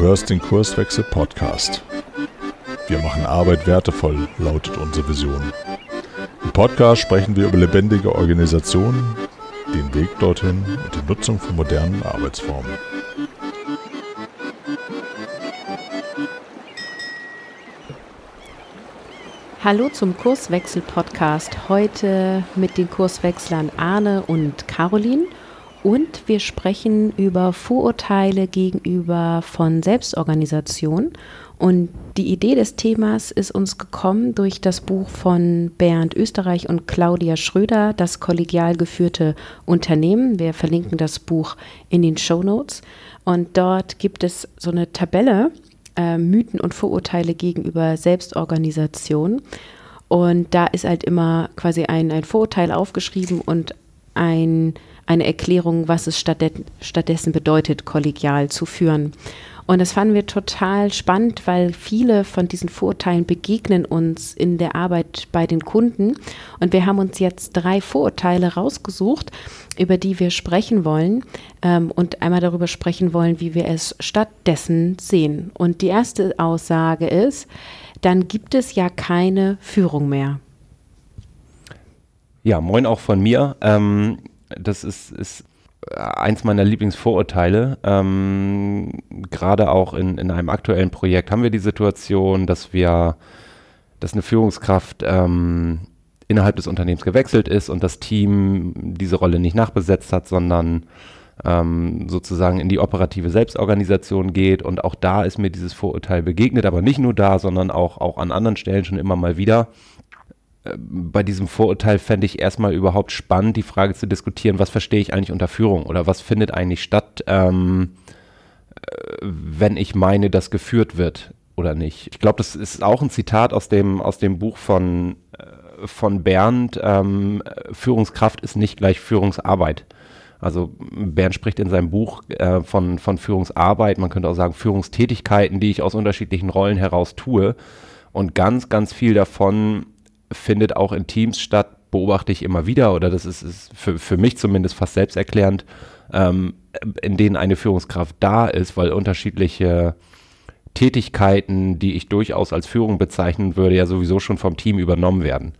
hörst den Kurswechsel Podcast. Wir machen Arbeit wertevoll, lautet unsere Vision. Im Podcast sprechen wir über lebendige Organisationen, den Weg dorthin und die Nutzung von modernen Arbeitsformen. Hallo zum Kurswechsel-Podcast. Heute mit den Kurswechslern Arne und Caroline sind. Wir sprechen über Vorurteile gegenüber von Selbstorganisation. Und die Idee des Themas ist uns gekommen durch das Buch von Bernd Österreich und Claudia Schröder, das kollegial geführte Unternehmen. Wir verlinken das Buch in den Show Notes. Und dort gibt es so eine Tabelle, äh, Mythen und Vorurteile gegenüber Selbstorganisation. Und da ist halt immer quasi ein, ein Vorurteil aufgeschrieben und ein, eine Erklärung, was es stattdessen bedeutet, kollegial zu führen. Und das fanden wir total spannend, weil viele von diesen Vorurteilen begegnen uns in der Arbeit bei den Kunden. Und wir haben uns jetzt drei Vorurteile rausgesucht, über die wir sprechen wollen ähm, und einmal darüber sprechen wollen, wie wir es stattdessen sehen. Und die erste Aussage ist, dann gibt es ja keine Führung mehr. Ja, moin auch von mir. Ähm, das ist, ist äh, eins meiner Lieblingsvorurteile. Ähm, Gerade auch in, in einem aktuellen Projekt haben wir die Situation, dass wir, dass eine Führungskraft ähm, innerhalb des Unternehmens gewechselt ist und das Team diese Rolle nicht nachbesetzt hat, sondern ähm, sozusagen in die operative Selbstorganisation geht. Und auch da ist mir dieses Vorurteil begegnet, aber nicht nur da, sondern auch, auch an anderen Stellen schon immer mal wieder. Äh, bei diesem Vorurteil fände ich erstmal überhaupt spannend, die Frage zu diskutieren, was verstehe ich eigentlich unter Führung oder was findet eigentlich statt, ähm, äh, wenn ich meine, dass geführt wird oder nicht. Ich glaube, das ist auch ein Zitat aus dem, aus dem Buch von, äh, von Bernd, ähm, Führungskraft ist nicht gleich Führungsarbeit. Also Bernd spricht in seinem Buch äh, von, von Führungsarbeit, man könnte auch sagen Führungstätigkeiten, die ich aus unterschiedlichen Rollen heraus tue. Und ganz, ganz viel davon findet auch in Teams statt, beobachte ich immer wieder, oder das ist, ist für, für mich zumindest fast selbsterklärend, ähm, in denen eine Führungskraft da ist, weil unterschiedliche Tätigkeiten, die ich durchaus als Führung bezeichnen würde, ja sowieso schon vom Team übernommen werden.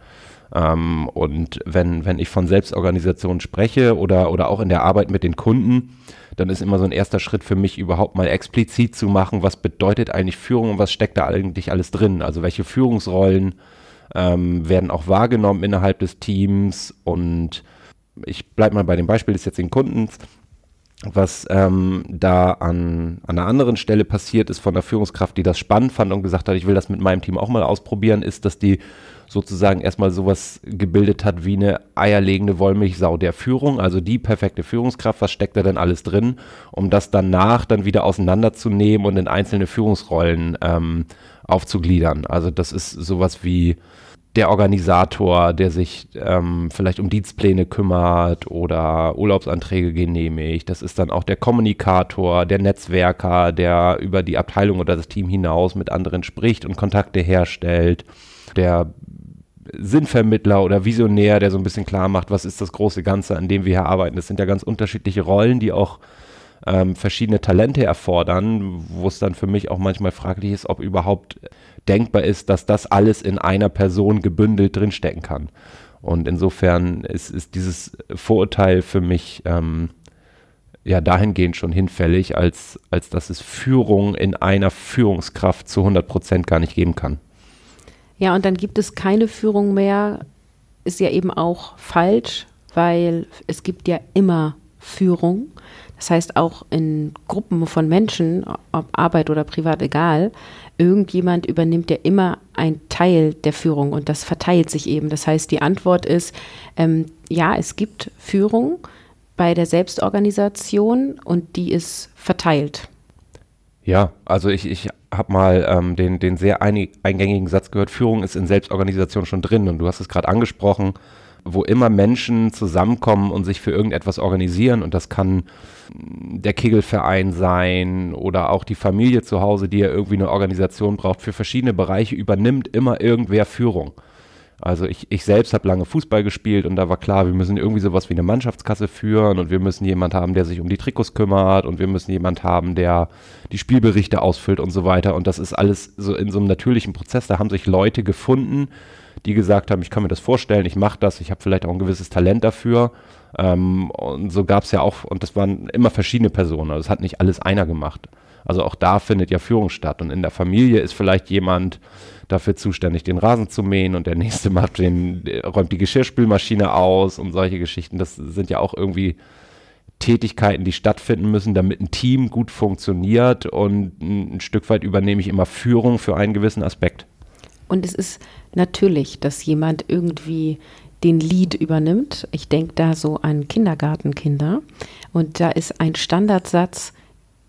Ähm, und wenn, wenn ich von Selbstorganisation spreche oder, oder auch in der Arbeit mit den Kunden, dann ist immer so ein erster Schritt für mich, überhaupt mal explizit zu machen, was bedeutet eigentlich Führung und was steckt da eigentlich alles drin? Also welche Führungsrollen ähm, werden auch wahrgenommen innerhalb des Teams und ich bleibe mal bei dem Beispiel des jetzigen Kundens was ähm, da an, an einer anderen Stelle passiert ist von der Führungskraft, die das spannend fand und gesagt hat, ich will das mit meinem Team auch mal ausprobieren, ist, dass die sozusagen erstmal sowas gebildet hat wie eine eierlegende Wollmilchsau der Führung, also die perfekte Führungskraft, was steckt da denn alles drin, um das danach dann wieder auseinanderzunehmen und in einzelne Führungsrollen ähm, aufzugliedern. Also das ist sowas wie der Organisator, der sich ähm, vielleicht um Dienstpläne kümmert oder Urlaubsanträge genehmigt. Das ist dann auch der Kommunikator, der Netzwerker, der über die Abteilung oder das Team hinaus mit anderen spricht und Kontakte herstellt. Der Sinnvermittler oder Visionär, der so ein bisschen klar macht, was ist das große Ganze, an dem wir hier arbeiten. Das sind ja ganz unterschiedliche Rollen, die auch ähm, verschiedene Talente erfordern, wo es dann für mich auch manchmal fraglich ist, ob überhaupt denkbar ist, dass das alles in einer Person gebündelt drinstecken kann. Und insofern ist, ist dieses Vorurteil für mich ähm, ja dahingehend schon hinfällig, als, als dass es Führung in einer Führungskraft zu 100 Prozent gar nicht geben kann. Ja, und dann gibt es keine Führung mehr, ist ja eben auch falsch, weil es gibt ja immer Führung. Das heißt, auch in Gruppen von Menschen, ob Arbeit oder privat, egal, irgendjemand übernimmt ja immer einen Teil der Führung und das verteilt sich eben. Das heißt, die Antwort ist, ähm, ja, es gibt Führung bei der Selbstorganisation und die ist verteilt. Ja, also ich, ich habe mal ähm, den, den sehr eingängigen Satz gehört, Führung ist in Selbstorganisation schon drin und du hast es gerade angesprochen, wo immer Menschen zusammenkommen und sich für irgendetwas organisieren und das kann der Kegelverein sein oder auch die Familie zu Hause, die ja irgendwie eine Organisation braucht, für verschiedene Bereiche übernimmt immer irgendwer Führung. Also ich, ich selbst habe lange Fußball gespielt und da war klar, wir müssen irgendwie sowas wie eine Mannschaftskasse führen und wir müssen jemanden haben, der sich um die Trikots kümmert und wir müssen jemanden haben, der die Spielberichte ausfüllt und so weiter. Und das ist alles so in so einem natürlichen Prozess. Da haben sich Leute gefunden, die gesagt haben, ich kann mir das vorstellen, ich mache das, ich habe vielleicht auch ein gewisses Talent dafür. Ähm, und so gab es ja auch, und das waren immer verschiedene Personen, also es hat nicht alles einer gemacht. Also auch da findet ja Führung statt. Und in der Familie ist vielleicht jemand dafür zuständig, den Rasen zu mähen und der nächste macht den, äh, räumt die Geschirrspülmaschine aus und solche Geschichten. Das sind ja auch irgendwie Tätigkeiten, die stattfinden müssen, damit ein Team gut funktioniert und ein Stück weit übernehme ich immer Führung für einen gewissen Aspekt. Und es ist natürlich, dass jemand irgendwie den Lead übernimmt. Ich denke da so an Kindergartenkinder. Und da ist ein Standardsatz,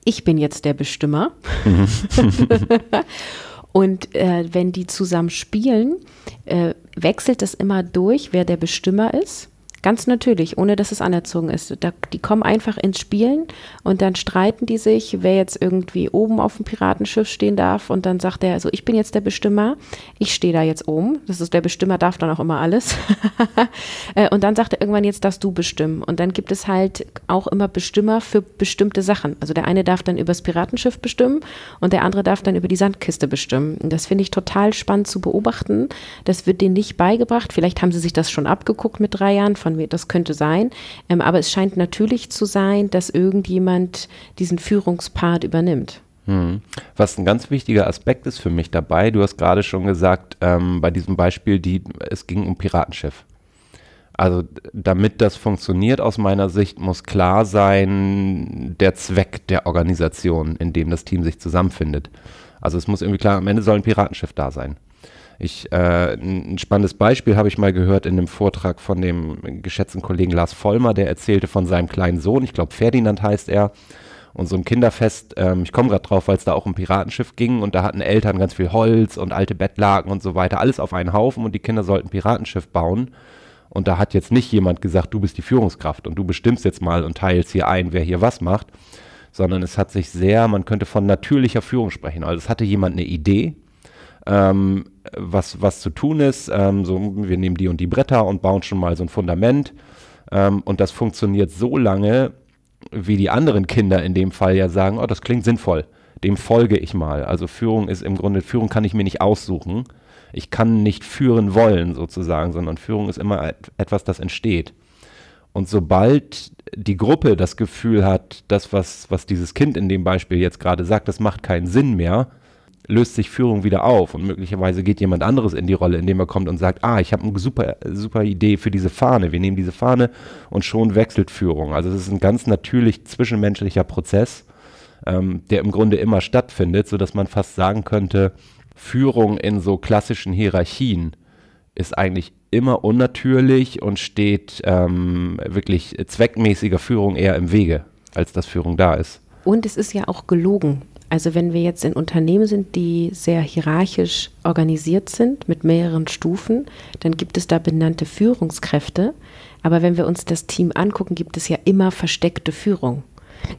ich bin jetzt der Bestimmer. Mhm. Und äh, wenn die zusammen spielen, äh, wechselt es immer durch, wer der Bestimmer ist. Ganz natürlich, ohne dass es anerzogen ist. Da, die kommen einfach ins Spielen und dann streiten die sich, wer jetzt irgendwie oben auf dem Piratenschiff stehen darf und dann sagt er, also ich bin jetzt der Bestimmer, ich stehe da jetzt oben. Das ist der Bestimmer darf dann auch immer alles. Äh, und dann sagt er irgendwann, jetzt darfst du bestimmen. Und dann gibt es halt auch immer Bestimmer für bestimmte Sachen. Also der eine darf dann über das Piratenschiff bestimmen und der andere darf dann über die Sandkiste bestimmen. das finde ich total spannend zu beobachten. Das wird denen nicht beigebracht. Vielleicht haben sie sich das schon abgeguckt mit drei Jahren von von das könnte sein. Ähm, aber es scheint natürlich zu sein, dass irgendjemand diesen Führungspart übernimmt. Hm. Was ein ganz wichtiger Aspekt ist für mich dabei, du hast gerade schon gesagt, ähm, bei diesem Beispiel, die, es ging um Piratenschiff. Also damit das funktioniert aus meiner Sicht, muss klar sein der Zweck der Organisation, in dem das Team sich zusammenfindet. Also es muss irgendwie klar, am Ende soll ein Piratenschiff da sein. Ich, äh, ein spannendes Beispiel habe ich mal gehört in einem Vortrag von dem geschätzten Kollegen Lars Vollmer, der erzählte von seinem kleinen Sohn, ich glaube Ferdinand heißt er, und so einem Kinderfest, ähm, ich komme gerade drauf, weil es da auch um Piratenschiff ging und da hatten Eltern ganz viel Holz und alte Bettlaken und so weiter, alles auf einen Haufen und die Kinder sollten Piratenschiff bauen. Und da hat jetzt nicht jemand gesagt, du bist die Führungskraft und du bestimmst jetzt mal und teilst hier ein, wer hier was macht, sondern es hat sich sehr, man könnte von natürlicher Führung sprechen. Also es hatte jemand eine Idee, ähm, was, was zu tun ist. Ähm, so, wir nehmen die und die Bretter und bauen schon mal so ein Fundament. Ähm, und das funktioniert so lange, wie die anderen Kinder in dem Fall ja sagen, oh, das klingt sinnvoll, dem folge ich mal. Also Führung ist im Grunde, Führung kann ich mir nicht aussuchen. Ich kann nicht führen wollen sozusagen, sondern Führung ist immer etwas, das entsteht. Und sobald die Gruppe das Gefühl hat, das, was, was dieses Kind in dem Beispiel jetzt gerade sagt, das macht keinen Sinn mehr, löst sich Führung wieder auf und möglicherweise geht jemand anderes in die Rolle, indem er kommt und sagt, ah, ich habe eine super, super Idee für diese Fahne, wir nehmen diese Fahne und schon wechselt Führung. Also es ist ein ganz natürlich zwischenmenschlicher Prozess, ähm, der im Grunde immer stattfindet, sodass man fast sagen könnte, Führung in so klassischen Hierarchien ist eigentlich immer unnatürlich und steht ähm, wirklich zweckmäßiger Führung eher im Wege, als dass Führung da ist. Und es ist ja auch gelogen, also wenn wir jetzt in Unternehmen sind, die sehr hierarchisch organisiert sind mit mehreren Stufen, dann gibt es da benannte Führungskräfte. Aber wenn wir uns das Team angucken, gibt es ja immer versteckte Führung.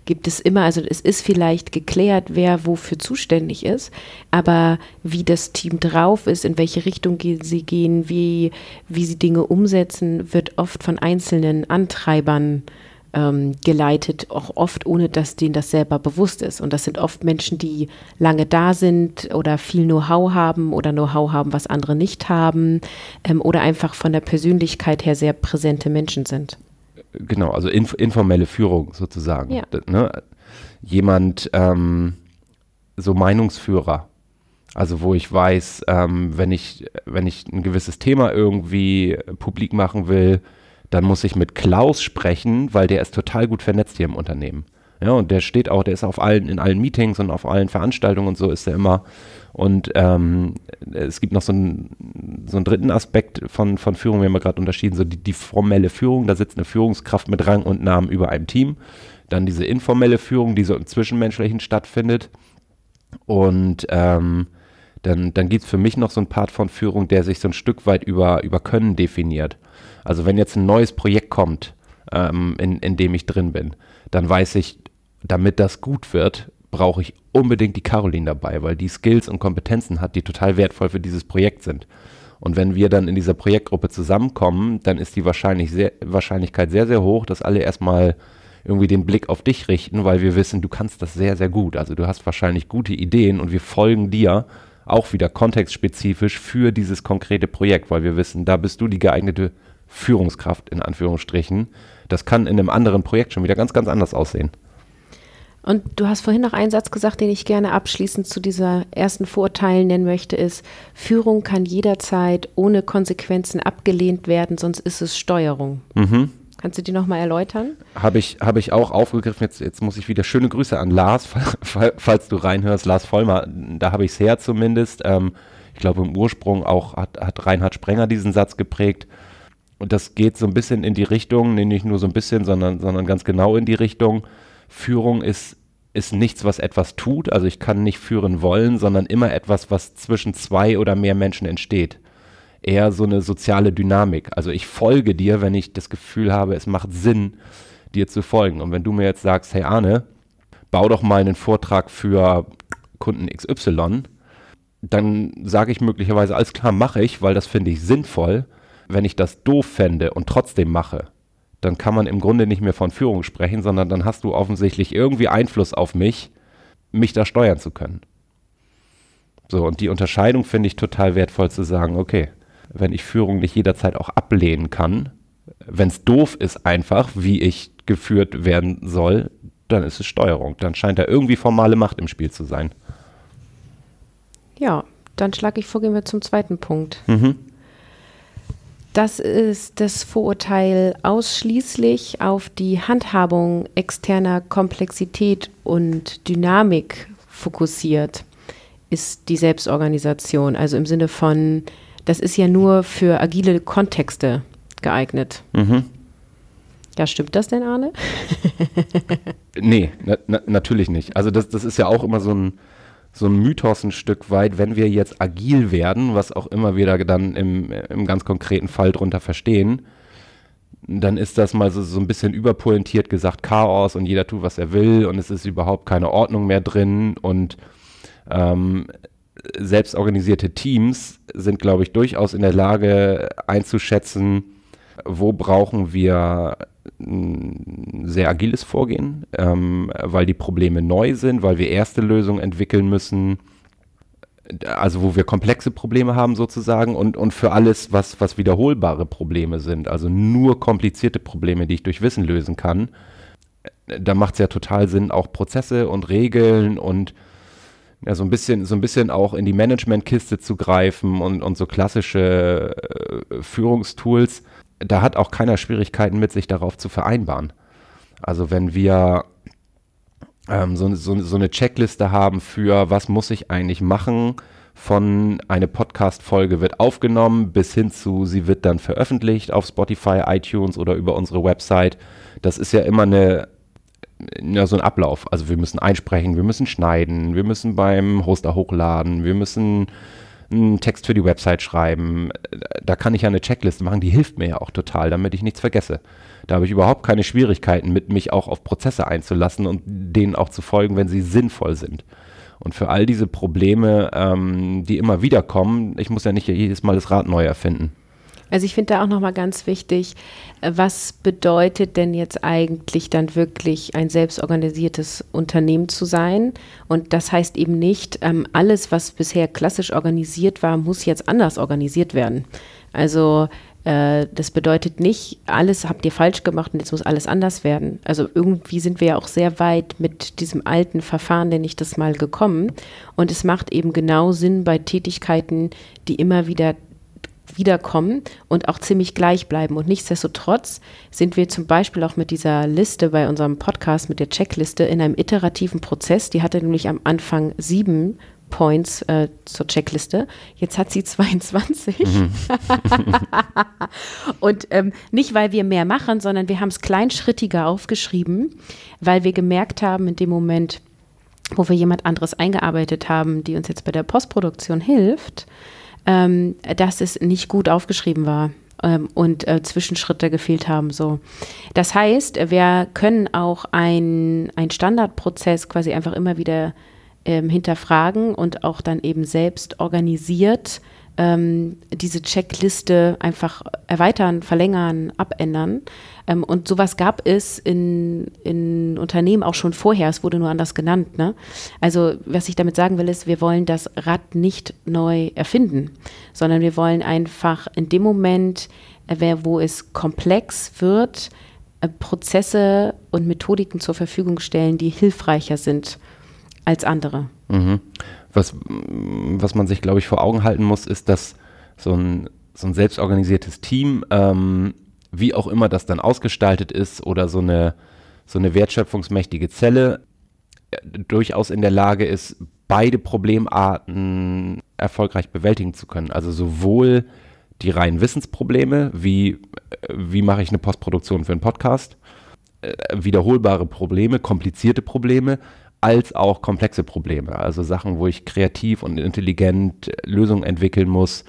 Gibt es immer, also es ist vielleicht geklärt, wer wofür zuständig ist, aber wie das Team drauf ist, in welche Richtung sie gehen, wie, wie sie Dinge umsetzen, wird oft von einzelnen Antreibern äh, ähm, geleitet, auch oft ohne, dass denen das selber bewusst ist. Und das sind oft Menschen, die lange da sind oder viel Know-how haben oder Know-how haben, was andere nicht haben ähm, oder einfach von der Persönlichkeit her sehr präsente Menschen sind. Genau, also inf informelle Führung sozusagen. Ja. Ne? Jemand, ähm, so Meinungsführer. Also wo ich weiß, ähm, wenn, ich, wenn ich ein gewisses Thema irgendwie publik machen will, dann muss ich mit Klaus sprechen, weil der ist total gut vernetzt hier im Unternehmen. Ja, und der steht auch, der ist auf allen, in allen Meetings und auf allen Veranstaltungen und so ist er immer. Und ähm, es gibt noch so einen, so einen dritten Aspekt von, von Führung, wir haben ja gerade unterschieden, so die, die formelle Führung, da sitzt eine Führungskraft mit Rang und Namen über einem Team. Dann diese informelle Führung, die so im Zwischenmenschlichen stattfindet. Und ähm, dann, dann gibt es für mich noch so einen Part von Führung, der sich so ein Stück weit über, über Können definiert. Also wenn jetzt ein neues Projekt kommt, ähm, in, in dem ich drin bin, dann weiß ich, damit das gut wird, brauche ich unbedingt die Caroline dabei, weil die Skills und Kompetenzen hat, die total wertvoll für dieses Projekt sind. Und wenn wir dann in dieser Projektgruppe zusammenkommen, dann ist die wahrscheinlich sehr, Wahrscheinlichkeit sehr, sehr hoch, dass alle erstmal irgendwie den Blick auf dich richten, weil wir wissen, du kannst das sehr, sehr gut. Also du hast wahrscheinlich gute Ideen und wir folgen dir auch wieder kontextspezifisch für dieses konkrete Projekt, weil wir wissen, da bist du die geeignete Führungskraft in Anführungsstrichen. Das kann in einem anderen Projekt schon wieder ganz, ganz anders aussehen. Und du hast vorhin noch einen Satz gesagt, den ich gerne abschließend zu dieser ersten Vorurteilen nennen möchte, ist, Führung kann jederzeit ohne Konsequenzen abgelehnt werden, sonst ist es Steuerung. Mhm. Kannst du die nochmal erläutern? Habe ich, hab ich auch aufgegriffen. Jetzt, jetzt muss ich wieder schöne Grüße an Lars, falls du reinhörst. Lars Vollmer, da habe ich es her zumindest. Ähm, ich glaube, im Ursprung auch hat, hat Reinhard Sprenger diesen Satz geprägt und das geht so ein bisschen in die Richtung, nee, nicht nur so ein bisschen, sondern, sondern ganz genau in die Richtung, Führung ist, ist nichts, was etwas tut. Also ich kann nicht führen wollen, sondern immer etwas, was zwischen zwei oder mehr Menschen entsteht. Eher so eine soziale Dynamik. Also ich folge dir, wenn ich das Gefühl habe, es macht Sinn, dir zu folgen. Und wenn du mir jetzt sagst, hey Arne, bau doch mal einen Vortrag für Kunden XY, dann sage ich möglicherweise, alles klar, mache ich, weil das finde ich sinnvoll wenn ich das doof fände und trotzdem mache, dann kann man im Grunde nicht mehr von Führung sprechen, sondern dann hast du offensichtlich irgendwie Einfluss auf mich, mich da steuern zu können. So, und die Unterscheidung finde ich total wertvoll zu sagen, okay, wenn ich Führung nicht jederzeit auch ablehnen kann, wenn es doof ist einfach, wie ich geführt werden soll, dann ist es Steuerung. Dann scheint da irgendwie formale Macht im Spiel zu sein. Ja, dann schlage ich vor, gehen wir zum zweiten Punkt. Mhm. Das ist das Vorurteil ausschließlich auf die Handhabung externer Komplexität und Dynamik fokussiert, ist die Selbstorganisation. Also im Sinne von, das ist ja nur für agile Kontexte geeignet. Mhm. Ja, stimmt das denn, Arne? nee, na, na, natürlich nicht. Also das, das ist ja auch immer so ein, so ein Mythos ein Stück weit, wenn wir jetzt agil werden, was auch immer wir da dann im, im ganz konkreten Fall drunter verstehen, dann ist das mal so, so ein bisschen überpointiert gesagt Chaos und jeder tut, was er will und es ist überhaupt keine Ordnung mehr drin und ähm, selbstorganisierte Teams sind, glaube ich, durchaus in der Lage einzuschätzen, wo brauchen wir ein sehr agiles Vorgehen, ähm, weil die Probleme neu sind, weil wir erste Lösungen entwickeln müssen, also wo wir komplexe Probleme haben sozusagen und, und für alles, was, was wiederholbare Probleme sind, also nur komplizierte Probleme, die ich durch Wissen lösen kann, da macht es ja total Sinn, auch Prozesse und Regeln und ja, so ein bisschen, so ein bisschen auch in die Managementkiste zu greifen und, und so klassische äh, Führungstools da hat auch keiner Schwierigkeiten mit, sich darauf zu vereinbaren. Also wenn wir ähm, so, so, so, eine Checkliste haben für, was muss ich eigentlich machen, von einer Podcast-Folge wird aufgenommen bis hin zu, sie wird dann veröffentlicht auf Spotify, iTunes oder über unsere Website. Das ist ja immer eine, ja, so ein Ablauf. Also wir müssen einsprechen, wir müssen schneiden, wir müssen beim Hoster hochladen, wir müssen einen Text für die Website schreiben. Da kann ich ja eine Checkliste machen, die hilft mir ja auch total, damit ich nichts vergesse. Da habe ich überhaupt keine Schwierigkeiten mit, mich auch auf Prozesse einzulassen und denen auch zu folgen, wenn sie sinnvoll sind. Und für all diese Probleme, ähm, die immer wieder kommen, ich muss ja nicht jedes Mal das Rad neu erfinden. Also ich finde da auch nochmal ganz wichtig, äh, was bedeutet denn jetzt eigentlich dann wirklich ein selbstorganisiertes Unternehmen zu sein? Und das heißt eben nicht, ähm, alles, was bisher klassisch organisiert war, muss jetzt anders organisiert werden. Also äh, das bedeutet nicht, alles habt ihr falsch gemacht und jetzt muss alles anders werden. Also irgendwie sind wir ja auch sehr weit mit diesem alten Verfahren, nenne ich das mal, gekommen. Und es macht eben genau Sinn bei Tätigkeiten, die immer wieder wiederkommen und auch ziemlich gleich bleiben. Und nichtsdestotrotz sind wir zum Beispiel auch mit dieser Liste bei unserem Podcast, mit der Checkliste, in einem iterativen Prozess. Die hatte nämlich am Anfang sieben Points äh, zur Checkliste. Jetzt hat sie 22. Mhm. und ähm, nicht, weil wir mehr machen, sondern wir haben es kleinschrittiger aufgeschrieben, weil wir gemerkt haben in dem Moment, wo wir jemand anderes eingearbeitet haben, die uns jetzt bei der Postproduktion hilft, ähm, dass es nicht gut aufgeschrieben war ähm, und äh, Zwischenschritte gefehlt haben. So. Das heißt, wir können auch einen Standardprozess quasi einfach immer wieder ähm, hinterfragen und auch dann eben selbst organisiert ähm, diese Checkliste einfach erweitern, verlängern, abändern. Ähm, und sowas gab es in, in Unternehmen auch schon vorher, es wurde nur anders genannt. Ne? Also was ich damit sagen will, ist, wir wollen das Rad nicht neu erfinden, sondern wir wollen einfach in dem Moment, äh, wo es komplex wird, äh, Prozesse und Methodiken zur Verfügung stellen, die hilfreicher sind als andere. Mhm was, was man sich, glaube ich, vor Augen halten muss, ist, dass so ein, so ein selbstorganisiertes Team, ähm, wie auch immer das dann ausgestaltet ist oder so eine, so eine wertschöpfungsmächtige Zelle, äh, durchaus in der Lage ist, beide Problemarten erfolgreich bewältigen zu können. Also sowohl die reinen Wissensprobleme, wie, äh, wie mache ich eine Postproduktion für einen Podcast, äh, wiederholbare Probleme, komplizierte Probleme, als auch komplexe Probleme, also Sachen, wo ich kreativ und intelligent äh, Lösungen entwickeln muss.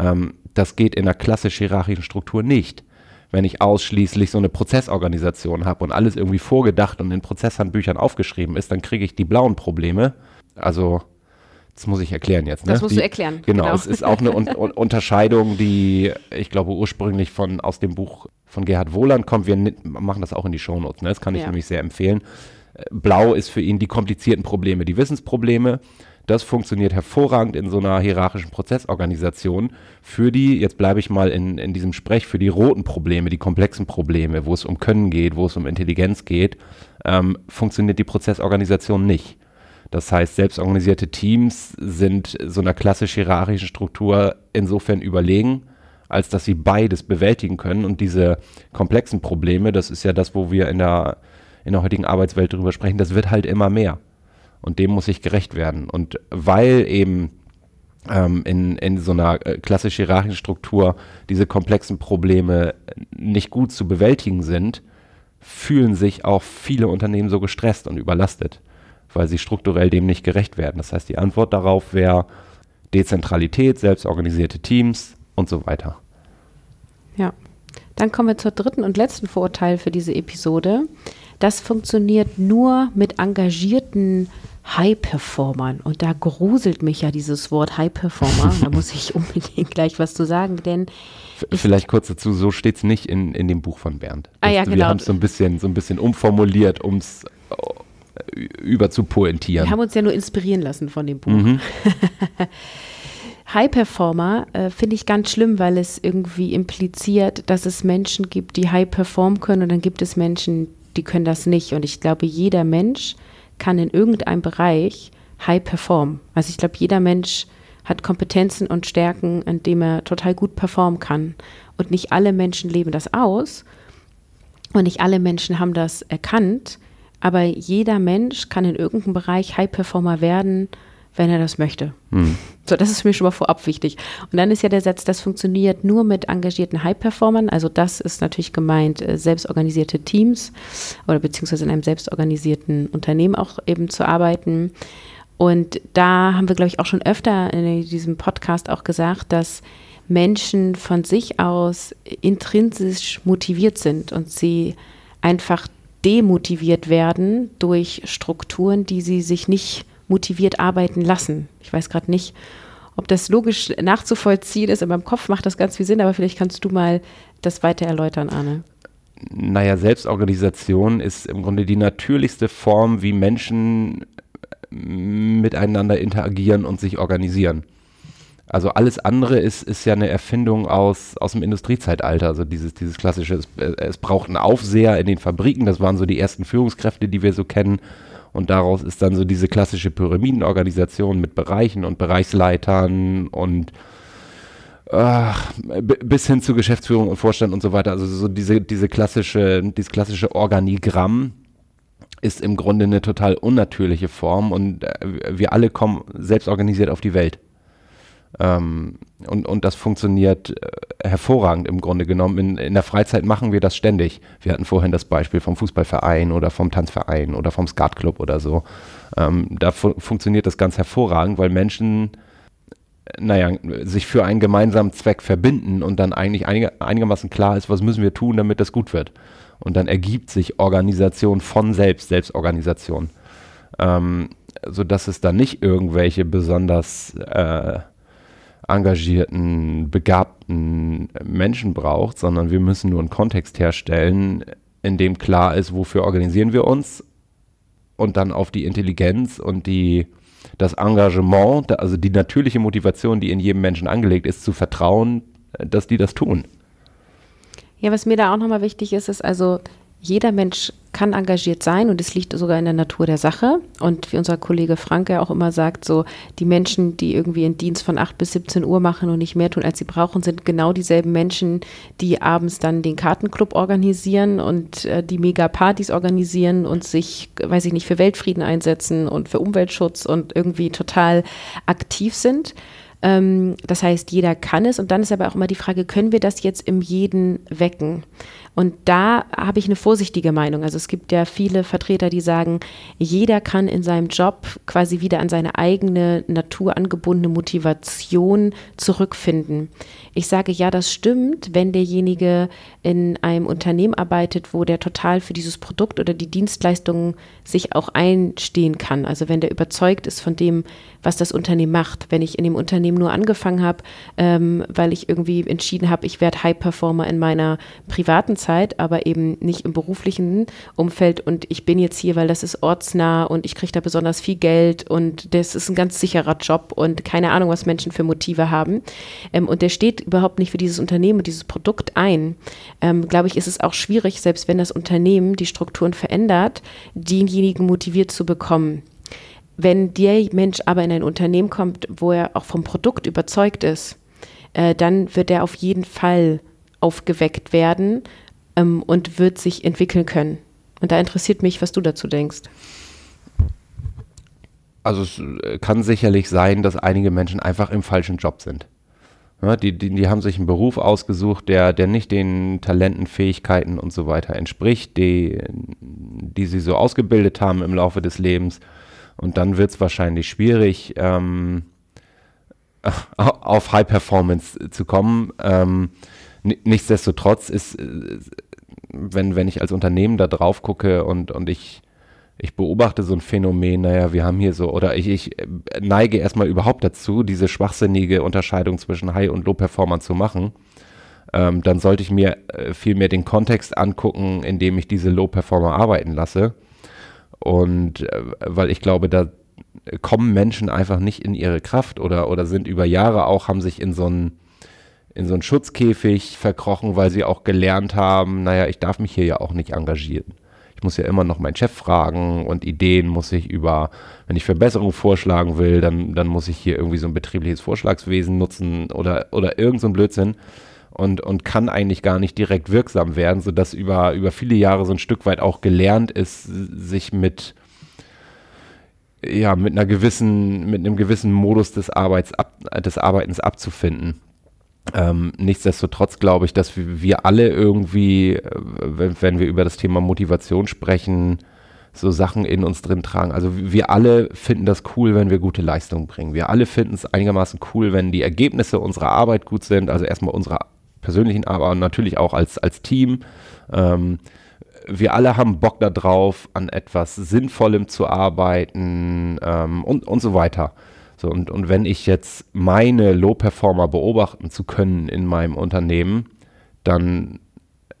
Ähm, das geht in einer klassisch hierarchischen Struktur nicht. Wenn ich ausschließlich so eine Prozessorganisation habe und alles irgendwie vorgedacht und in Prozesshandbüchern aufgeschrieben ist, dann kriege ich die blauen Probleme. Also, das muss ich erklären jetzt. Ne? Das musst die, du erklären. Genau, genau, es ist auch eine un un Unterscheidung, die ich glaube ursprünglich von, aus dem Buch von Gerhard Wohland kommt. Wir machen das auch in die Shownotes. Ne? Das kann ich ja. nämlich sehr empfehlen. Blau ist für ihn die komplizierten Probleme, die Wissensprobleme. Das funktioniert hervorragend in so einer hierarchischen Prozessorganisation. Für die, jetzt bleibe ich mal in, in diesem Sprech, für die roten Probleme, die komplexen Probleme, wo es um Können geht, wo es um Intelligenz geht, ähm, funktioniert die Prozessorganisation nicht. Das heißt, selbstorganisierte Teams sind so einer klassisch hierarchischen Struktur insofern überlegen, als dass sie beides bewältigen können. Und diese komplexen Probleme, das ist ja das, wo wir in der in der heutigen Arbeitswelt darüber sprechen, das wird halt immer mehr. Und dem muss ich gerecht werden. Und weil eben ähm, in, in so einer äh, klassisch hierarchischen Struktur diese komplexen Probleme nicht gut zu bewältigen sind, fühlen sich auch viele Unternehmen so gestresst und überlastet, weil sie strukturell dem nicht gerecht werden. Das heißt, die Antwort darauf wäre Dezentralität, selbstorganisierte Teams und so weiter. Ja, dann kommen wir zur dritten und letzten Vorurteil für diese Episode das funktioniert nur mit engagierten High-Performern. Und da gruselt mich ja dieses Wort High-Performer. Da muss ich unbedingt gleich was zu sagen, denn. Vielleicht kurz dazu, so steht es nicht in, in dem Buch von Bernd. ah, ja, wir genau. Wir haben es so, ein bisschen, so ein bisschen umformuliert, um es äh, überzupointieren. Wir haben uns ja nur inspirieren lassen von dem Buch. Mhm. High Performer äh, finde ich ganz schlimm, weil es irgendwie impliziert, dass es Menschen gibt, die high performen können und dann gibt es Menschen, die können das nicht. Und ich glaube, jeder Mensch kann in irgendeinem Bereich high perform. Also ich glaube, jeder Mensch hat Kompetenzen und Stärken, in denen er total gut performen kann. Und nicht alle Menschen leben das aus und nicht alle Menschen haben das erkannt, aber jeder Mensch kann in irgendeinem Bereich High Performer werden wenn er das möchte. Hm. So, das ist mir schon mal vorab wichtig. Und dann ist ja der Satz, das funktioniert nur mit engagierten High-Performern. Also das ist natürlich gemeint, äh, selbstorganisierte Teams oder beziehungsweise in einem selbstorganisierten Unternehmen auch eben zu arbeiten. Und da haben wir, glaube ich, auch schon öfter in diesem Podcast auch gesagt, dass Menschen von sich aus intrinsisch motiviert sind und sie einfach demotiviert werden durch Strukturen, die sie sich nicht motiviert arbeiten lassen. Ich weiß gerade nicht, ob das logisch nachzuvollziehen ist. In meinem Kopf macht das ganz viel Sinn, aber vielleicht kannst du mal das weiter erläutern, Arne. Naja, Selbstorganisation ist im Grunde die natürlichste Form, wie Menschen äh, miteinander interagieren und sich organisieren. Also alles andere ist, ist ja eine Erfindung aus, aus dem Industriezeitalter. Also dieses, dieses klassische, es, äh, es braucht einen Aufseher in den Fabriken, das waren so die ersten Führungskräfte, die wir so kennen. Und daraus ist dann so diese klassische Pyramidenorganisation mit Bereichen und Bereichsleitern und Ach, bis hin zu Geschäftsführung und Vorstand und so weiter. Also so diese, diese klassische, dieses klassische Organigramm ist im Grunde eine total unnatürliche Form und äh, wir alle kommen selbstorganisiert auf die Welt. Ähm, und, und das funktioniert äh, hervorragend im Grunde genommen. In, in der Freizeit machen wir das ständig. Wir hatten vorhin das Beispiel vom Fußballverein oder vom Tanzverein oder vom Skatclub oder so. Ähm, da fu funktioniert das ganz hervorragend, weil Menschen naja, sich für einen gemeinsamen Zweck verbinden und dann eigentlich einig, einigermaßen klar ist, was müssen wir tun, damit das gut wird. Und dann ergibt sich Organisation von selbst, Selbstorganisation. Ähm, sodass es da nicht irgendwelche besonders äh, engagierten, begabten Menschen braucht, sondern wir müssen nur einen Kontext herstellen, in dem klar ist, wofür organisieren wir uns und dann auf die Intelligenz und die, das Engagement, also die natürliche Motivation, die in jedem Menschen angelegt ist, zu vertrauen, dass die das tun. Ja, was mir da auch nochmal wichtig ist, ist also, jeder Mensch kann engagiert sein und es liegt sogar in der Natur der Sache. Und wie unser Kollege Franke auch immer sagt, so die Menschen, die irgendwie einen Dienst von 8 bis 17 Uhr machen und nicht mehr tun, als sie brauchen, sind genau dieselben Menschen, die abends dann den Kartenclub organisieren und äh, die Megapartys organisieren und sich, weiß ich nicht, für Weltfrieden einsetzen und für Umweltschutz und irgendwie total aktiv sind. Ähm, das heißt, jeder kann es. Und dann ist aber auch immer die Frage, können wir das jetzt im jeden wecken? Und da habe ich eine vorsichtige Meinung. Also es gibt ja viele Vertreter, die sagen, jeder kann in seinem Job quasi wieder an seine eigene naturangebundene Motivation zurückfinden. Ich sage, ja, das stimmt, wenn derjenige in einem Unternehmen arbeitet, wo der total für dieses Produkt oder die Dienstleistung sich auch einstehen kann. Also wenn der überzeugt ist von dem, was das Unternehmen macht. Wenn ich in dem Unternehmen Unternehmen nur angefangen habe, ähm, weil ich irgendwie entschieden habe, ich werde High-Performer in meiner privaten Zeit, aber eben nicht im beruflichen Umfeld und ich bin jetzt hier, weil das ist ortsnah und ich kriege da besonders viel Geld und das ist ein ganz sicherer Job und keine Ahnung, was Menschen für Motive haben. Ähm, und der steht überhaupt nicht für dieses Unternehmen und dieses Produkt ein. Ähm, Glaube ich, ist es auch schwierig, selbst wenn das Unternehmen die Strukturen verändert, denjenigen motiviert zu bekommen. Wenn der Mensch aber in ein Unternehmen kommt, wo er auch vom Produkt überzeugt ist, äh, dann wird er auf jeden Fall aufgeweckt werden ähm, und wird sich entwickeln können. Und da interessiert mich, was du dazu denkst. Also es äh, kann sicherlich sein, dass einige Menschen einfach im falschen Job sind. Ja, die, die, die, haben sich einen Beruf ausgesucht, der, der nicht den Talenten, Fähigkeiten und so weiter entspricht, die, die sie so ausgebildet haben im Laufe des Lebens und dann wird es wahrscheinlich schwierig, ähm, auf High Performance zu kommen. Ähm, nichtsdestotrotz ist, äh, wenn, wenn ich als Unternehmen da drauf gucke und, und ich, ich beobachte so ein Phänomen, naja, wir haben hier so, oder ich, ich neige erstmal überhaupt dazu, diese schwachsinnige Unterscheidung zwischen High- und Low-Performer zu machen. Ähm, dann sollte ich mir äh, vielmehr den Kontext angucken, in dem ich diese Low-Performer arbeiten lasse und äh, weil ich glaube, da kommen Menschen einfach nicht in ihre Kraft oder, oder sind über Jahre auch, haben sich in so einen in so einen Schutzkäfig verkrochen, weil sie auch gelernt haben, naja, ich darf mich hier ja auch nicht engagieren. Ich muss ja immer noch meinen Chef fragen und Ideen muss ich über, wenn ich Verbesserungen vorschlagen will, dann, dann muss ich hier irgendwie so ein betriebliches Vorschlagswesen nutzen oder, oder irgend so ein Blödsinn und, und kann eigentlich gar nicht direkt wirksam werden, sodass über, über viele Jahre so ein Stück weit auch gelernt ist, sich mit, ja, mit einer gewissen, mit einem gewissen Modus des, Arbeits ab, des Arbeitens abzufinden. Ähm, nichtsdestotrotz glaube ich, dass wir alle irgendwie, wenn, wenn wir über das Thema Motivation sprechen, so Sachen in uns drin tragen. Also wir alle finden das cool, wenn wir gute Leistungen bringen. Wir alle finden es einigermaßen cool, wenn die Ergebnisse unserer Arbeit gut sind. Also erstmal unsere persönlichen, aber natürlich auch als, als Team. Ähm, wir alle haben Bock darauf, an etwas Sinnvollem zu arbeiten ähm, und, und so weiter. So, und, und wenn ich jetzt meine Low-Performer beobachten zu können in meinem Unternehmen, dann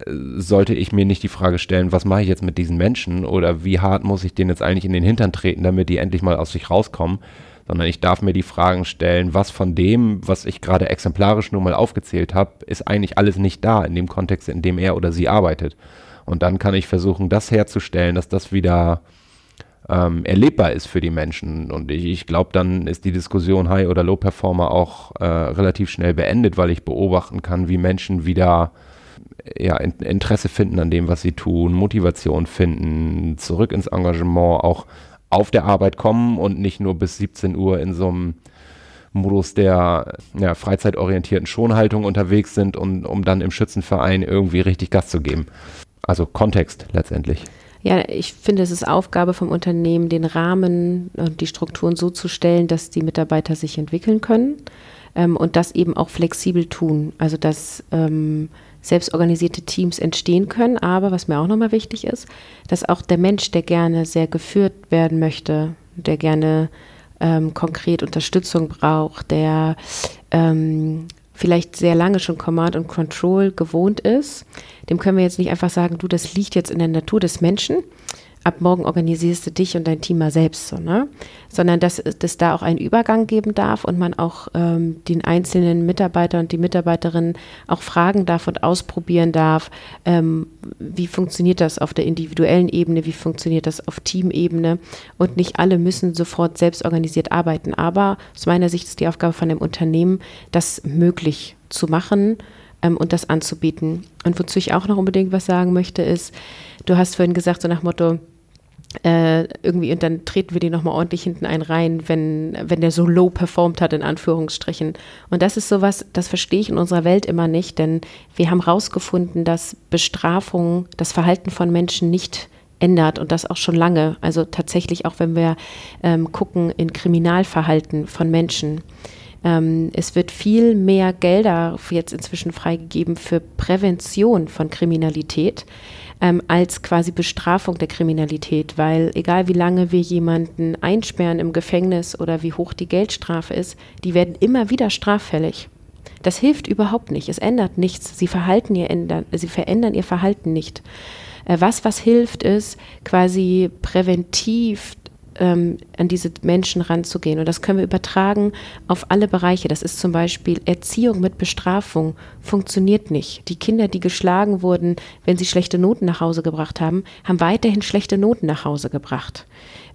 äh, sollte ich mir nicht die Frage stellen, was mache ich jetzt mit diesen Menschen oder wie hart muss ich denen jetzt eigentlich in den Hintern treten, damit die endlich mal aus sich rauskommen, sondern ich darf mir die Fragen stellen, was von dem, was ich gerade exemplarisch nur mal aufgezählt habe, ist eigentlich alles nicht da in dem Kontext, in dem er oder sie arbeitet. Und dann kann ich versuchen, das herzustellen, dass das wieder ähm, erlebbar ist für die Menschen. Und ich, ich glaube, dann ist die Diskussion High oder Low Performer auch äh, relativ schnell beendet, weil ich beobachten kann, wie Menschen wieder ja, Interesse finden an dem, was sie tun, Motivation finden, zurück ins Engagement, auch auf der Arbeit kommen und nicht nur bis 17 Uhr in so einem Modus der ja, freizeitorientierten Schonhaltung unterwegs sind, und, um dann im Schützenverein irgendwie richtig Gas zu geben. Also Kontext letztendlich. Ja, ich finde, es ist Aufgabe vom Unternehmen, den Rahmen und die Strukturen so zu stellen, dass die Mitarbeiter sich entwickeln können ähm, und das eben auch flexibel tun. Also dass ähm, selbstorganisierte Teams entstehen können. Aber was mir auch nochmal wichtig ist, dass auch der Mensch, der gerne sehr geführt werden möchte, der gerne ähm, konkret Unterstützung braucht, der ähm, vielleicht sehr lange schon Command und Control gewohnt ist, dem können wir jetzt nicht einfach sagen, du, das liegt jetzt in der Natur des Menschen, ab morgen organisierst du dich und dein Team mal selbst so, ne? Sondern dass es da auch einen Übergang geben darf und man auch ähm, den einzelnen Mitarbeiter und die Mitarbeiterin auch fragen darf und ausprobieren darf, ähm, wie funktioniert das auf der individuellen Ebene, wie funktioniert das auf Teamebene und nicht alle müssen sofort selbst organisiert arbeiten. Aber aus meiner Sicht ist die Aufgabe von dem Unternehmen, das möglich zu machen ähm, und das anzubieten. Und wozu ich auch noch unbedingt was sagen möchte, ist, du hast vorhin gesagt, so nach Motto, äh, irgendwie und dann treten wir die nochmal ordentlich hinten ein rein, wenn, wenn der so low performt hat, in Anführungsstrichen. Und das ist sowas, das verstehe ich in unserer Welt immer nicht, denn wir haben herausgefunden, dass Bestrafung das Verhalten von Menschen nicht ändert und das auch schon lange. Also tatsächlich auch, wenn wir ähm, gucken in Kriminalverhalten von Menschen. Ähm, es wird viel mehr Gelder jetzt inzwischen freigegeben für Prävention von Kriminalität ähm, als quasi Bestrafung der Kriminalität, weil egal wie lange wir jemanden einsperren im Gefängnis oder wie hoch die Geldstrafe ist, die werden immer wieder straffällig. Das hilft überhaupt nicht. Es ändert nichts. Sie, verhalten ihr ändern, sie verändern ihr Verhalten nicht. Äh, was was hilft, ist quasi präventiv ähm, an diese Menschen ranzugehen. Und das können wir übertragen auf alle Bereiche. Das ist zum Beispiel Erziehung mit Bestrafung funktioniert nicht. Die Kinder, die geschlagen wurden, wenn sie schlechte Noten nach Hause gebracht haben, haben weiterhin schlechte Noten nach Hause gebracht.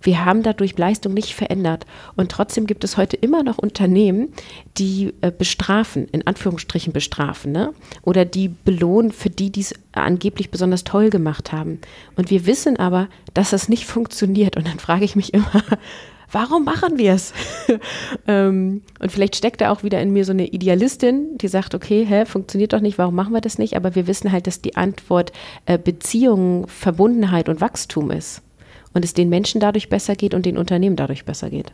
Wir haben dadurch Leistung nicht verändert. Und trotzdem gibt es heute immer noch Unternehmen, die äh, bestrafen, in Anführungsstrichen bestrafen, ne? oder die belohnen für die, die es angeblich besonders toll gemacht haben. Und wir wissen aber, dass das nicht funktioniert. Und dann frage ich mich immer, warum machen wir es? Ähm, und vielleicht steckt da auch wieder in mir so eine Idealistin, die sagt, okay, hä, funktioniert doch nicht, warum machen wir das nicht? Aber wir wissen halt, dass die Antwort äh, Beziehungen, Verbundenheit und Wachstum ist und es den Menschen dadurch besser geht und den Unternehmen dadurch besser geht.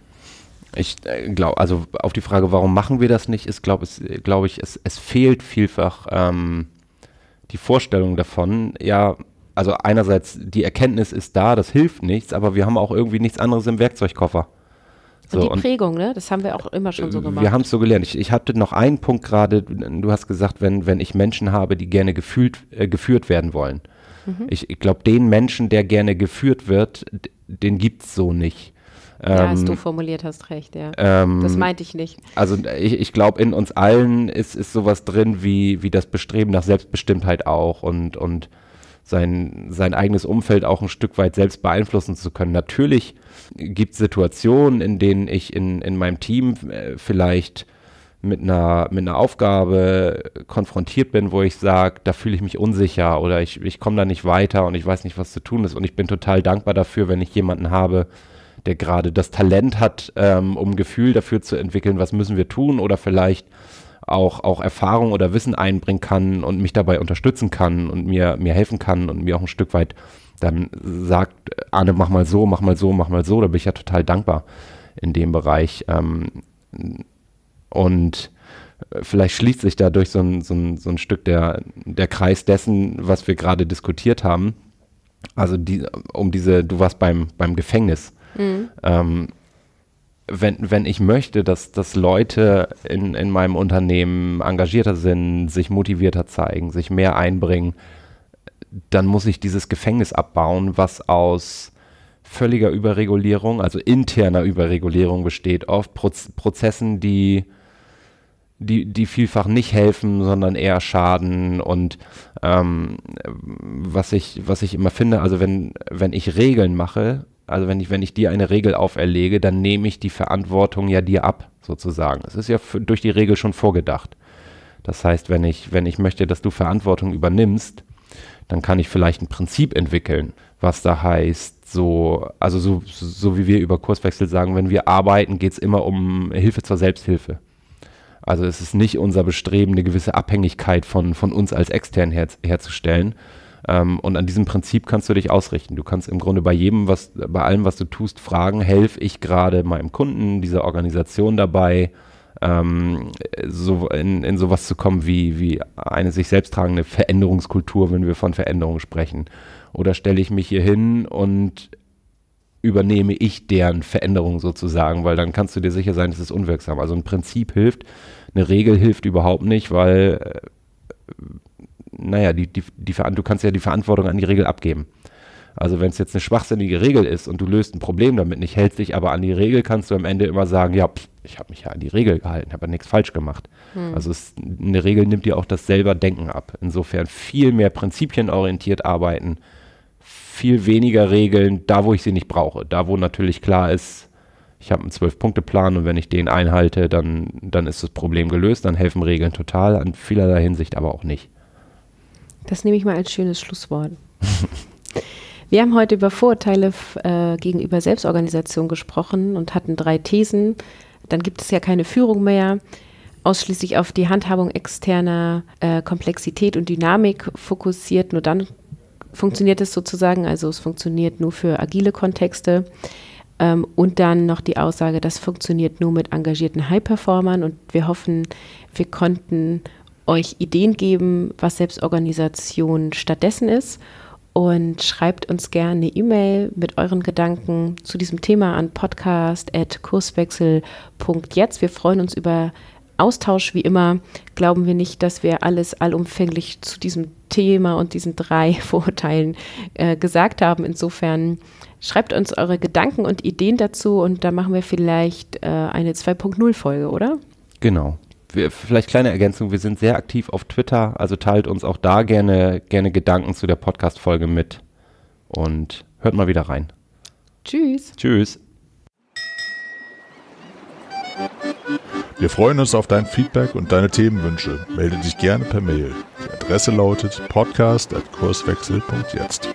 Ich äh, glaube, also auf die Frage, warum machen wir das nicht, ist, glaube glaub ich, es, es, fehlt vielfach ähm, die Vorstellung davon. Ja, also einerseits die Erkenntnis ist da, das hilft nichts, aber wir haben auch irgendwie nichts anderes im Werkzeugkoffer. So, und die Prägung, ne? Das haben wir auch immer schon so äh, gemacht. Wir haben es so gelernt. Ich, ich, hatte noch einen Punkt gerade, du hast gesagt, wenn, wenn ich Menschen habe, die gerne gefühlt, äh, geführt werden wollen. Mhm. Ich, ich glaube, den Menschen, der gerne geführt wird, den gibt es so nicht. Ja, hast ähm, du formuliert hast, recht, ja. Ähm, das meinte ich nicht. Also ich, ich glaube, in uns allen ist, ist sowas drin wie, wie das Bestreben nach Selbstbestimmtheit auch und, und sein, sein eigenes Umfeld auch ein Stück weit selbst beeinflussen zu können. Natürlich gibt es Situationen, in denen ich in, in meinem Team äh, vielleicht mit einer, mit einer Aufgabe konfrontiert bin, wo ich sage, da fühle ich mich unsicher oder ich, ich komme da nicht weiter und ich weiß nicht, was zu tun ist. Und ich bin total dankbar dafür, wenn ich jemanden habe, der gerade das Talent hat, ähm, um Gefühl dafür zu entwickeln, was müssen wir tun oder vielleicht auch, auch Erfahrung oder Wissen einbringen kann und mich dabei unterstützen kann und mir, mir helfen kann und mir auch ein Stück weit dann sagt, Arne, mach mal so, mach mal so, mach mal so, da bin ich ja total dankbar in dem Bereich. Ähm, und äh, vielleicht schließt sich dadurch so ein, so ein, so ein Stück der, der Kreis dessen, was wir gerade diskutiert haben. Also die, um diese, du warst beim, beim Gefängnis. Mhm. Ähm, wenn, wenn ich möchte, dass, dass Leute in, in meinem Unternehmen engagierter sind, sich motivierter zeigen, sich mehr einbringen, dann muss ich dieses Gefängnis abbauen, was aus völliger Überregulierung, also interner Überregulierung besteht, oft Proz Prozessen, die die, die vielfach nicht helfen, sondern eher schaden. Und ähm, was, ich, was ich immer finde, also wenn, wenn ich Regeln mache, also wenn ich, wenn ich dir eine Regel auferlege, dann nehme ich die Verantwortung ja dir ab, sozusagen. Es ist ja durch die Regel schon vorgedacht. Das heißt, wenn ich, wenn ich möchte, dass du Verantwortung übernimmst, dann kann ich vielleicht ein Prinzip entwickeln, was da heißt, so, also so, so wie wir über Kurswechsel sagen, wenn wir arbeiten, geht es immer um Hilfe zur Selbsthilfe. Also es ist nicht unser Bestreben, eine gewisse Abhängigkeit von, von uns als extern her, herzustellen. Ähm, und an diesem Prinzip kannst du dich ausrichten. Du kannst im Grunde bei jedem, was, bei allem, was du tust, fragen, helfe ich gerade meinem Kunden, dieser Organisation dabei, ähm, so in, in sowas zu kommen wie, wie eine sich selbst tragende Veränderungskultur, wenn wir von Veränderungen sprechen. Oder stelle ich mich hier hin und übernehme ich deren Veränderung sozusagen, weil dann kannst du dir sicher sein, es ist unwirksam. Also ein Prinzip hilft, eine Regel hilft überhaupt nicht, weil, äh, naja, die, die, die, du kannst ja die Verantwortung an die Regel abgeben. Also wenn es jetzt eine schwachsinnige Regel ist und du löst ein Problem damit nicht, hältst dich aber an die Regel, kannst du am Ende immer sagen, ja, pff, ich habe mich ja an die Regel gehalten, habe ja nichts falsch gemacht. Hm. Also es, eine Regel nimmt dir auch das selber Denken ab. Insofern viel mehr prinzipienorientiert arbeiten, viel weniger Regeln, da wo ich sie nicht brauche. Da wo natürlich klar ist, ich habe einen Zwölf-Punkte-Plan und wenn ich den einhalte, dann, dann ist das Problem gelöst, dann helfen Regeln total, an vielerlei Hinsicht aber auch nicht. Das nehme ich mal als schönes Schlusswort. Wir haben heute über Vorurteile äh, gegenüber Selbstorganisation gesprochen und hatten drei Thesen. Dann gibt es ja keine Führung mehr. Ausschließlich auf die Handhabung externer äh, Komplexität und Dynamik fokussiert. Nur dann funktioniert es sozusagen. Also es funktioniert nur für agile Kontexte. Ähm, und dann noch die Aussage, das funktioniert nur mit engagierten High-Performern. Und wir hoffen, wir konnten euch Ideen geben, was Selbstorganisation stattdessen ist. Und schreibt uns gerne eine E-Mail mit euren Gedanken zu diesem Thema an podcast.kurswechsel.jetzt. Wir freuen uns über Austausch wie immer glauben wir nicht, dass wir alles allumfänglich zu diesem Thema und diesen drei Vorurteilen äh, gesagt haben. Insofern schreibt uns eure Gedanken und Ideen dazu und da machen wir vielleicht äh, eine 2.0-Folge, oder? Genau. Wir, vielleicht kleine Ergänzung, wir sind sehr aktiv auf Twitter, also teilt uns auch da gerne, gerne Gedanken zu der Podcast-Folge mit und hört mal wieder rein. Tschüss. Tschüss. Wir freuen uns auf dein Feedback und deine Themenwünsche. Melde dich gerne per Mail. Die Adresse lautet podcast.kurswechsel.jetzt.